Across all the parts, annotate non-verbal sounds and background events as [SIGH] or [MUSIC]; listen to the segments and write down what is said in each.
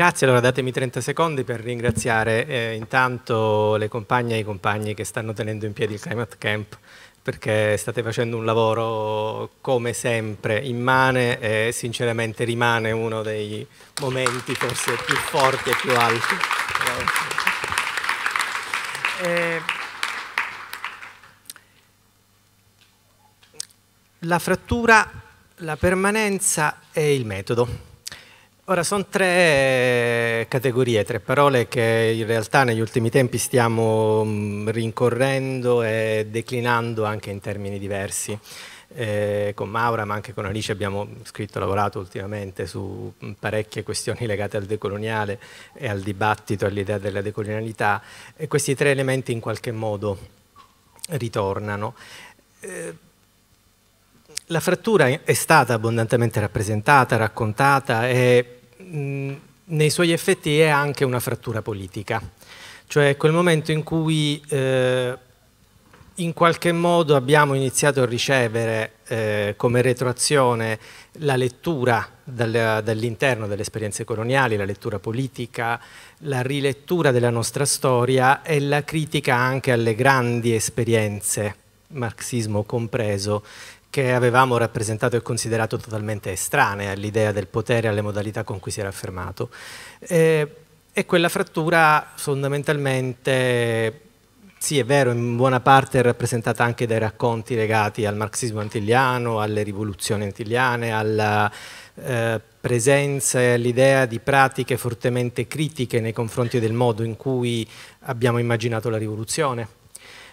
Grazie, allora datemi 30 secondi per ringraziare eh, intanto le compagne e i compagni che stanno tenendo in piedi il Climate Camp perché state facendo un lavoro come sempre immane e sinceramente rimane uno dei momenti forse più forti e più alti. Eh, la frattura, la permanenza e il metodo. Ora, sono tre eh, categorie, tre parole che in realtà negli ultimi tempi stiamo mm, rincorrendo e declinando anche in termini diversi. Eh, con Maura ma anche con Alice abbiamo scritto e lavorato ultimamente su mm, parecchie questioni legate al decoloniale e al dibattito, all'idea della decolonialità e questi tre elementi in qualche modo ritornano. Eh, la frattura è stata abbondantemente rappresentata, raccontata e nei suoi effetti è anche una frattura politica, cioè quel momento in cui eh, in qualche modo abbiamo iniziato a ricevere eh, come retroazione la lettura dall'interno delle esperienze coloniali, la lettura politica, la rilettura della nostra storia e la critica anche alle grandi esperienze, marxismo compreso, che avevamo rappresentato e considerato totalmente estranee all'idea del potere e alle modalità con cui si era affermato. Eh, e quella frattura fondamentalmente, sì è vero, in buona parte è rappresentata anche dai racconti legati al marxismo antigliano, alle rivoluzioni antigliane, alla eh, presenza e all'idea di pratiche fortemente critiche nei confronti del modo in cui abbiamo immaginato la rivoluzione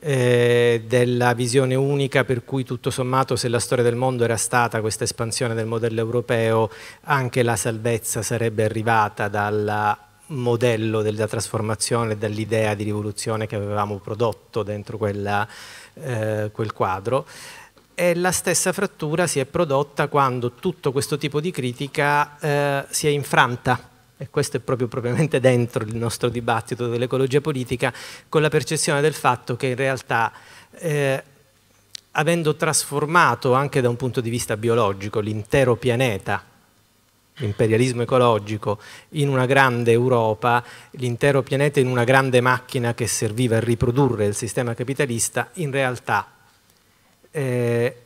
eh, della visione unica per cui tutto sommato se la storia del mondo era stata questa espansione del modello europeo, anche la salvezza sarebbe arrivata dal modello della trasformazione, dall'idea di rivoluzione che avevamo prodotto dentro quella, eh, quel quadro. E la stessa frattura si è prodotta quando tutto questo tipo di critica eh, si è infranta e questo è proprio propriamente [LAUGHS] dentro il nostro dibattito dell'ecologia politica, con la percezione del fatto che in realtà eh, avendo trasformato anche da un punto di vista biologico l'intero pianeta, l'imperialismo ecologico, in una grande Europa, l'intero pianeta in una grande macchina che serviva a riprodurre il sistema capitalista, in realtà eh,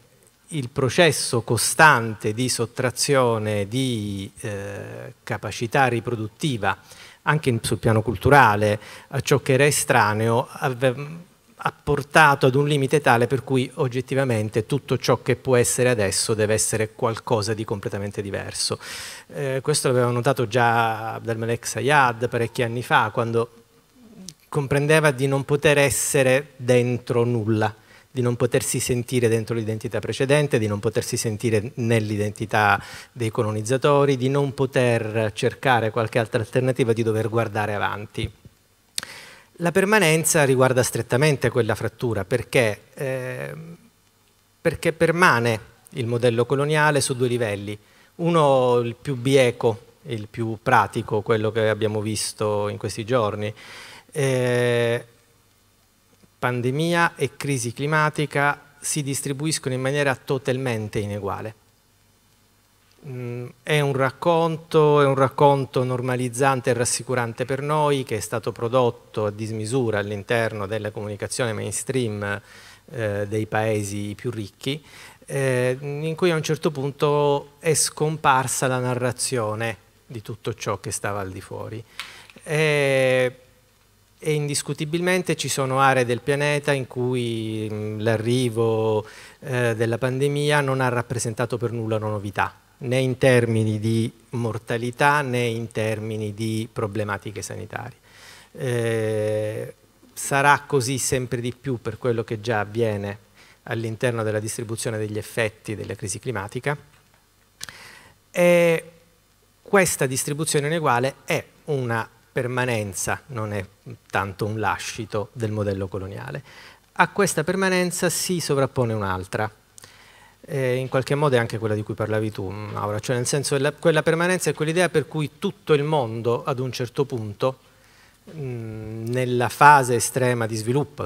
il processo costante di sottrazione di eh, capacità riproduttiva, anche sul piano culturale, a ciò che era estraneo, ha portato ad un limite tale per cui oggettivamente tutto ciò che può essere adesso deve essere qualcosa di completamente diverso. Eh, questo l'aveva notato già Abdelmalek Sayyad parecchi anni fa, quando comprendeva di non poter essere dentro nulla, di non potersi sentire dentro l'identità precedente, di non potersi sentire nell'identità dei colonizzatori, di non poter cercare qualche altra alternativa, di dover guardare avanti. La permanenza riguarda strettamente quella frattura perché, eh, perché permane il modello coloniale su due livelli. Uno, il più bieco, il più pratico, quello che abbiamo visto in questi giorni, eh, pandemia e crisi climatica si distribuiscono in maniera totalmente ineguale. Mm, è un racconto, è un racconto normalizzante e rassicurante per noi che è stato prodotto a dismisura all'interno della comunicazione mainstream eh, dei paesi più ricchi, eh, in cui a un certo punto è scomparsa la narrazione di tutto ciò che stava al di fuori. E eh, e indiscutibilmente ci sono aree del pianeta in cui mm, l'arrivo eh, della pandemia non ha rappresentato per nulla una novità, né in termini di mortalità né in termini di problematiche sanitarie. Eh, sarà così sempre di più per quello che già avviene all'interno della distribuzione degli effetti della crisi climatica e questa distribuzione ineguale è una permanenza, non è tanto un lascito del modello coloniale. A questa permanenza si sovrappone un'altra, eh, in qualche modo è anche quella di cui parlavi tu, Maura, cioè nel senso la, quella permanenza è quell'idea per cui tutto il mondo ad un certo punto, mh, nella fase estrema di sviluppo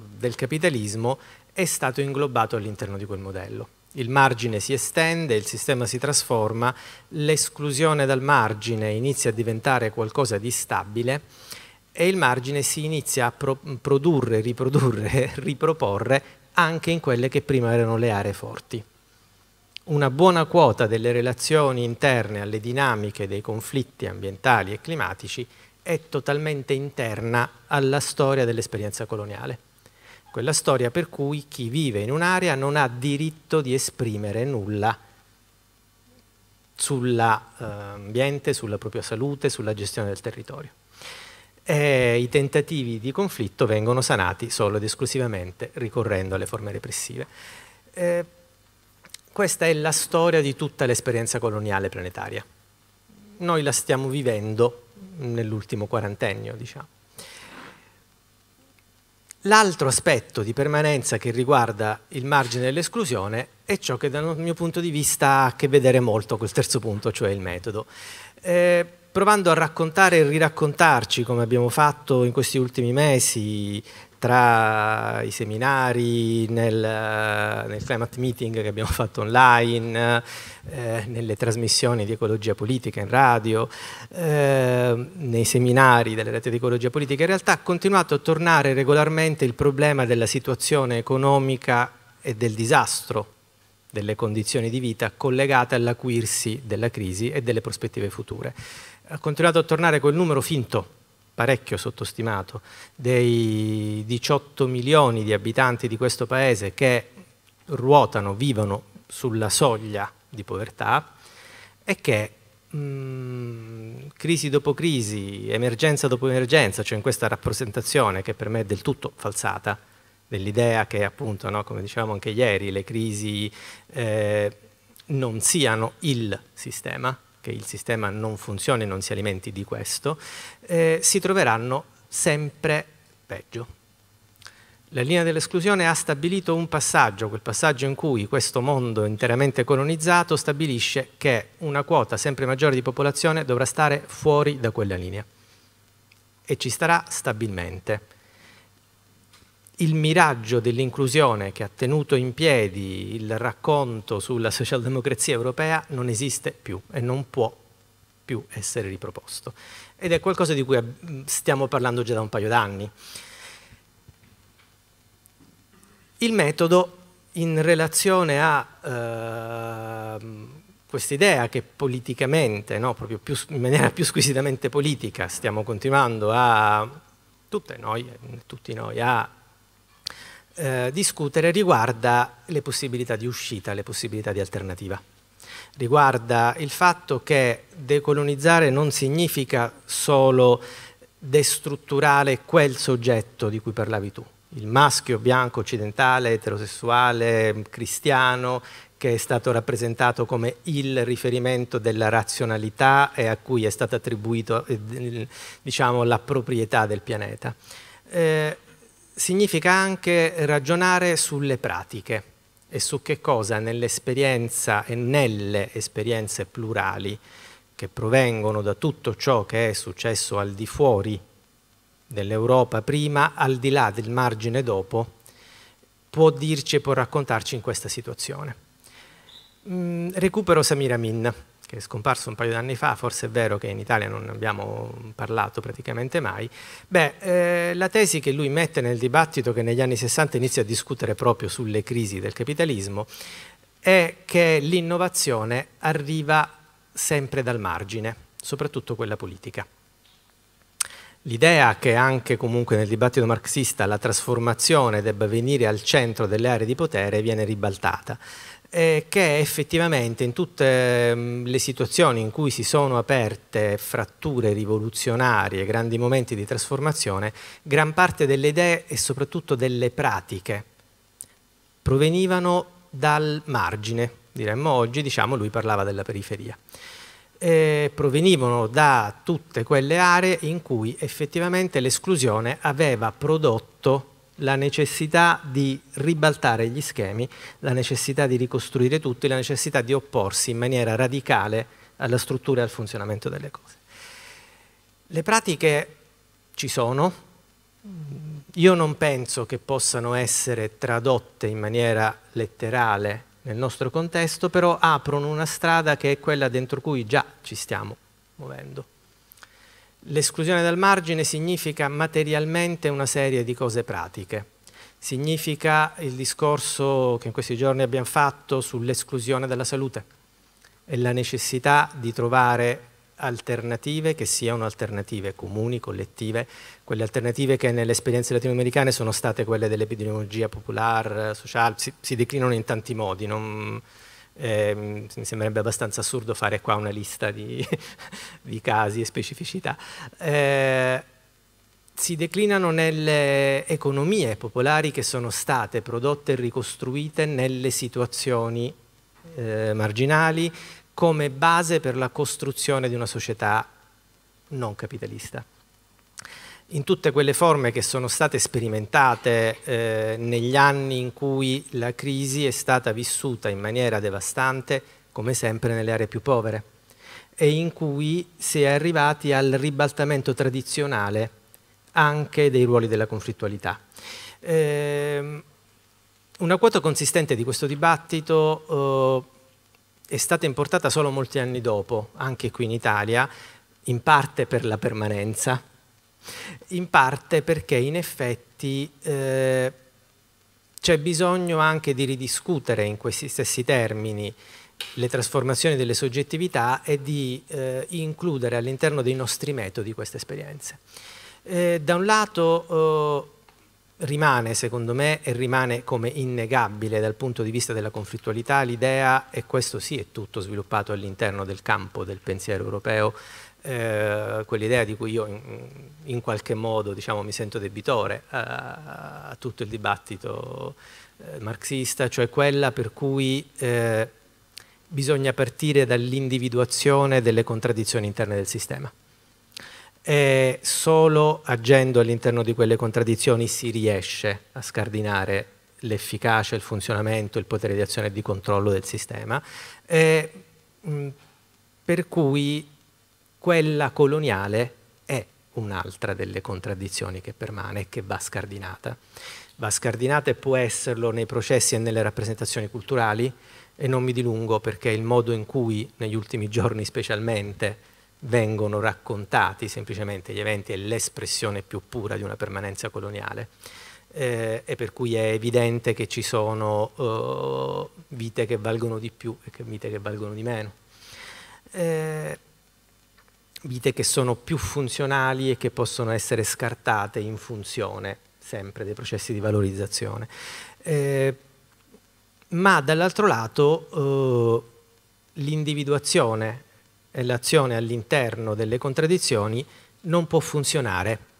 eh, del capitalismo, è stato inglobato all'interno di quel modello il margine si estende, il sistema si trasforma, l'esclusione dal margine inizia a diventare qualcosa di stabile e il margine si inizia a pro produrre, riprodurre, [LAUGHS] riproporre anche in quelle che prima erano le aree forti. Una buona quota delle relazioni interne alle dinamiche dei conflitti ambientali e climatici è totalmente interna alla storia dell'esperienza coloniale quella storia per cui chi vive in un'area non ha diritto di esprimere nulla sull'ambiente, eh, sulla propria salute, sulla gestione del territorio. E I tentativi di conflitto vengono sanati solo ed esclusivamente ricorrendo alle forme repressive. Eh, questa è la storia di tutta l'esperienza coloniale planetaria. Noi la stiamo vivendo nell'ultimo quarantennio, diciamo. L'altro aspetto di permanenza che riguarda il margine dell'esclusione è ciò che dal mio punto di vista ha a che vedere molto col terzo punto, cioè il metodo. Eh, provando a raccontare e riraccontarci, come abbiamo fatto in questi ultimi mesi, tra i seminari, nel, eh, nel, climate meeting che abbiamo fatto online, eh, nelle trasmissioni di ecologia politica in radio, eh, nei seminari delle reti di ecologia politica, in realtà ha continuato a tornare regolarmente il problema della situazione economica e del disastro delle condizioni di vita collegate all'acuirsi della crisi e delle prospettive future. Ha continuato a tornare quel numero finto parecchio sottostimato, dei 18 milioni di abitanti di questo paese che ruotano, vivono sulla soglia di povertà e che mm, crisi dopo crisi, emergenza dopo emergenza, cioè in questa rappresentazione che per me è del tutto falsata, dell'idea che appunto, no, come dicevamo anche ieri, le crisi eh, non siano il sistema, che il sistema non funzioni e non si alimenti di questo, eh, si troveranno sempre peggio. La linea dell'esclusione ha stabilito un passaggio, quel passaggio in cui questo mondo interamente colonizzato stabilisce che una quota sempre maggiore di popolazione dovrà stare fuori da quella linea e ci starà stabilmente il miraggio dell'inclusione che ha tenuto in piedi il racconto sulla socialdemocrazia europea non esiste più e non può più essere riproposto. Ed è qualcosa di cui stiamo parlando già da un paio d'anni. Il metodo in relazione a eh, quest'idea che politicamente, no, proprio più, in maniera più squisitamente politica, stiamo continuando a tutte noi, tutti noi a eh, discutere riguarda le possibilità di uscita, le possibilità di alternativa. Riguarda il fatto che decolonizzare non significa solo destrutturare quel soggetto di cui parlavi tu, il maschio bianco occidentale, eterosessuale, cristiano, che è stato rappresentato come il riferimento della razionalità e a cui è stata attribuito eh, diciamo, la proprietà del pianeta. Eh, significa anche ragionare sulle pratiche e su che cosa nell'esperienza e nelle esperienze plurali che provengono da tutto ciò che è successo al di fuori dell'Europa prima, al di là del margine dopo, può dirci e può raccontarci in questa situazione. Mm, recupero Samir Amin che è scomparso un paio di anni fa, forse è vero che in Italia non abbiamo parlato praticamente mai, beh, eh, la tesi che lui mette nel dibattito che negli anni 60 inizia a discutere proprio sulle crisi del capitalismo è che l'innovazione arriva sempre dal margine, soprattutto quella politica. L'idea che anche comunque nel dibattito marxista la trasformazione debba venire al centro delle aree di potere viene ribaltata eh, che effettivamente in tutte mh, mm, le situazioni in cui si sono aperte fratture rivoluzionarie, grandi momenti di trasformazione, gran parte delle idee e soprattutto delle pratiche provenivano dal margine, diremmo oggi, diciamo lui parlava della periferia. Eh, provenivano da tutte quelle aree in cui effettivamente l'esclusione aveva prodotto la necessità di ribaltare gli schemi, la necessità di ricostruire tutto la necessità di opporsi in maniera radicale alla struttura e al funzionamento delle cose. Le pratiche ci sono, io non penso che possano essere tradotte in maniera letterale nel nostro contesto, però aprono una strada che è quella dentro cui già ci stiamo muovendo. L'esclusione dal margine significa materialmente una serie di cose pratiche. Significa il discorso che in questi giorni abbiamo fatto sull'esclusione dalla salute e la necessità di trovare alternative che siano alternative comuni, collettive, quelle alternative che nelle esperienze latinoamericane sono state quelle dell'epidemiologia popolare, eh, sociale, si, si declinano in tanti modi. Non, eh, mi sembrerebbe abbastanza assurdo fare qua una lista di, [LAUGHS] di casi e specificità. Eh, si declinano nelle economie popolari che sono state prodotte e ricostruite nelle situazioni eh, marginali come base per la costruzione di una società non capitalista in tutte quelle forme che sono state sperimentate eh, negli anni in cui la crisi è stata vissuta in maniera devastante, come sempre nelle aree più povere, e in cui si è arrivati al ribaltamento tradizionale anche dei ruoli della conflittualità. Eh, una quota consistente di questo dibattito eh, è stata importata solo molti anni dopo, anche qui in Italia, in parte per la permanenza in parte perché in effetti eh, c'è bisogno anche di ridiscutere in questi stessi termini le trasformazioni delle soggettività e di eh, includere all'interno dei nostri metodi queste esperienze. Eh, da un lato oh, rimane, secondo me, e rimane come innegabile dal punto di vista della conflittualità l'idea, e questo sì è tutto sviluppato all'interno del campo del pensiero europeo, eh, quell'idea di cui io in, in qualche modo diciamo, mi sento debitore a, eh, a tutto il dibattito eh, marxista, cioè quella per cui eh, bisogna partire dall'individuazione delle contraddizioni interne del sistema. E solo agendo all'interno di quelle contraddizioni si riesce a scardinare l'efficacia, il funzionamento, il potere di azione e di controllo del sistema. E, mh, per cui quella coloniale è un'altra delle contraddizioni che permane e che va scardinata. Va scardinata e può esserlo nei processi e nelle rappresentazioni culturali e non mi dilungo perché il modo in cui negli ultimi giorni specialmente vengono raccontati semplicemente gli eventi è l'espressione più pura di una permanenza coloniale eh, e per cui è evidente che ci sono eh, vite che valgono di più e vite che valgono di meno. Eh, vite che sono più funzionali e che possono essere scartate in funzione sempre dei processi di valorizzazione. Eh, ma dall'altro lato eh, l'individuazione e l'azione all'interno delle contraddizioni non può funzionare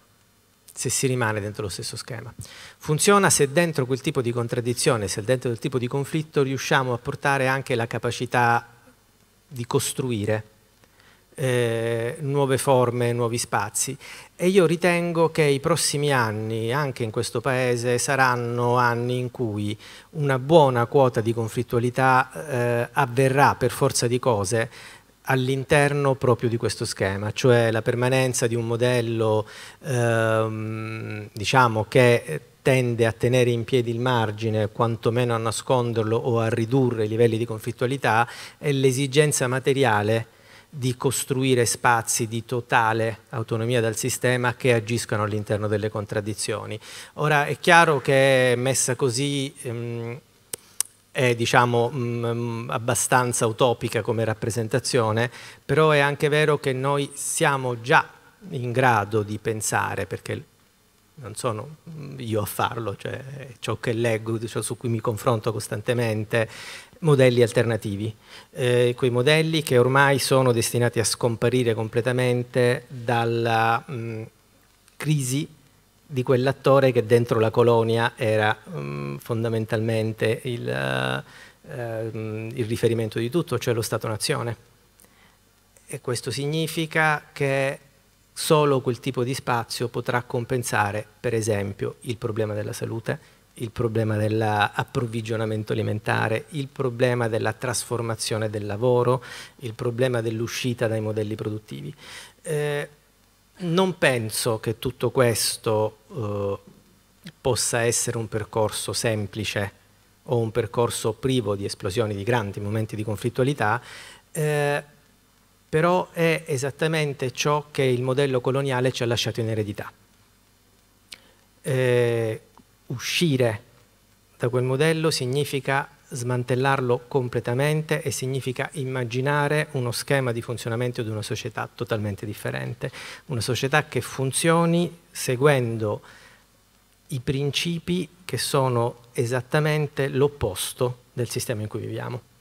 se si rimane dentro lo stesso schema. Funziona se dentro quel tipo di contraddizione, se dentro quel tipo di conflitto riusciamo a portare anche la capacità di costruire eh, nuove forme, nuovi spazi. E io ritengo che i prossimi anni, anche in questo Paese, saranno anni in cui una buona quota di conflittualità eh, avverrà per forza di cose all'interno proprio di questo schema, cioè la permanenza di un modello ehm, diciamo che tende a tenere in piedi il margine, quantomeno a nasconderlo o a ridurre i livelli di conflittualità, è l'esigenza materiale di costruire spazi di totale autonomia dal sistema che agiscano all'interno delle contraddizioni. Ora è chiaro che messa così ehm, è diciamo, mh, mm, mm, abbastanza utopica come rappresentazione, però è anche vero che noi siamo già in grado di pensare, perché non sono mm, io a farlo, cioè ciò che leggo, ciò su cui mi confronto costantemente, modelli alternativi, eh, quei modelli che ormai sono destinati a scomparire completamente dalla mh, mm, crisi di quell'attore che dentro la colonia era mh, mm, fondamentalmente il, uh, il riferimento di tutto, cioè lo Stato-nazione. E questo significa che Solo quel tipo di spazio potrà compensare, per esempio, il problema della salute, il problema dell'approvvigionamento alimentare, il problema della trasformazione del lavoro, il problema dell'uscita dai modelli produttivi. Eh, non penso che tutto questo eh, possa essere un percorso semplice o un percorso privo di esplosioni, di grandi momenti di conflittualità, eh, però è esattamente ciò che il modello coloniale ci ha lasciato in eredità. Eh, uscire da quel modello significa smantellarlo completamente e significa immaginare uno schema di funzionamento di una società totalmente differente, una società che funzioni seguendo i principi che sono esattamente l'opposto del sistema in cui viviamo.